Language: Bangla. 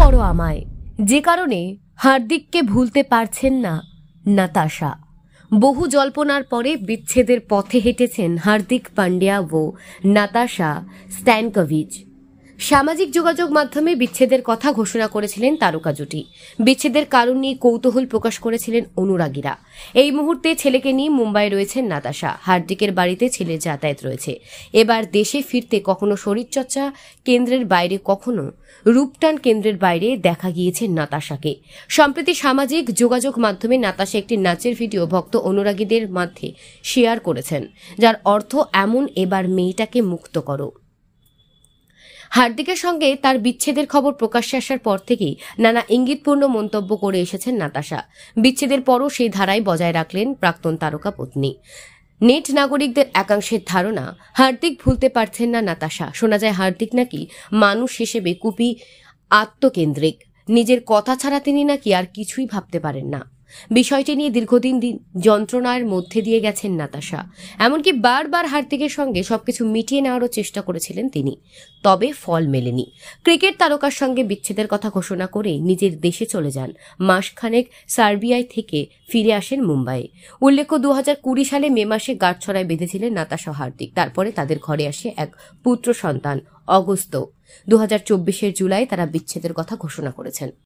করো আমায় যে কারণে হার্দিককে ভুলতে পারছেন না নাতাশা বহু জল্পনার পরে বিচ্ছেদের পথে হেঁটেছেন হার্দিক পান্ডিয়া ও নাতাশা স্ট্যানকভিজ সামাজিক যোগাযোগ মাধ্যমে বিচ্ছেদের কথা ঘোষণা করেছিলেন তারকা জুটি বিচ্ছেদের কারণ নিয়ে কৌতূহল প্রকাশ করেছিলেন অনুরাগীরা এই মুহূর্তে ছেলেকে নিয়ে মুম্বাই রয়েছেন নাতাশা হার্দিকের বাড়িতে ছেলের যাতায়াত রয়েছে এবার দেশে ফিরতে কখনো শরীরচর্চা কেন্দ্রের বাইরে কখনো রূপটান কেন্দ্রের বাইরে দেখা গিয়েছে নাতাশাকে সম্প্রতি সামাজিক যোগাযোগ মাধ্যমে নাতাশা একটি নাচের ভিডিও ভক্ত অনুরাগীদের মধ্যে শেয়ার করেছেন যার অর্থ এমন এবার মেয়েটাকে মুক্ত করো হার্দিকের সঙ্গে তার বিচ্ছেদের খবর প্রকাশ্যে আসার পর থেকেই নানা ইঙ্গিতপূর্ণ মন্তব্য করে এসেছেন নাতাশা বিচ্ছেদের পরও সেই ধারায় বজায় রাখলেন প্রাক্তন তারকা পত্নী নেট নাগরিকদের একাংশের ধারণা হার্দিক ভুলতে পারছেন না নাতাশা শোনা যায় হার্দিক নাকি মানুষ হিসেবে কুপি আত্মকেন্দ্রিক নিজের কথা ছাড়া তিনি নাকি আর কিছুই ভাবতে পারেন না বিষয়টি নিয়ে দীর্ঘদিন যন্ত্রণার মধ্যে দিয়ে গেছেন নাতাশা এমনকি বারবার হার্দিকের সঙ্গে সবকিছু মিটিয়ে নেওয়ারও চেষ্টা করেছিলেন তিনি তবে ফল মেলেনি ক্রিকেট তারকার সঙ্গে বিচ্ছেদের কথা ঘোষণা করে নিজের দেশে চলে যান মাসখানেক সার্বিয়ায় থেকে ফিরে আসেন মুম্বাইয়ে উল্লেখ্য দু সালে মে মাসে গাঁটছড়ায় বেঁধেছিলেন নাতাশা হার্দিক তারপরে তাদের ঘরে আসে এক পুত্র সন্তান অগস্ত দু হাজার জুলাই তারা বিচ্ছেদের কথা ঘোষণা করেছেন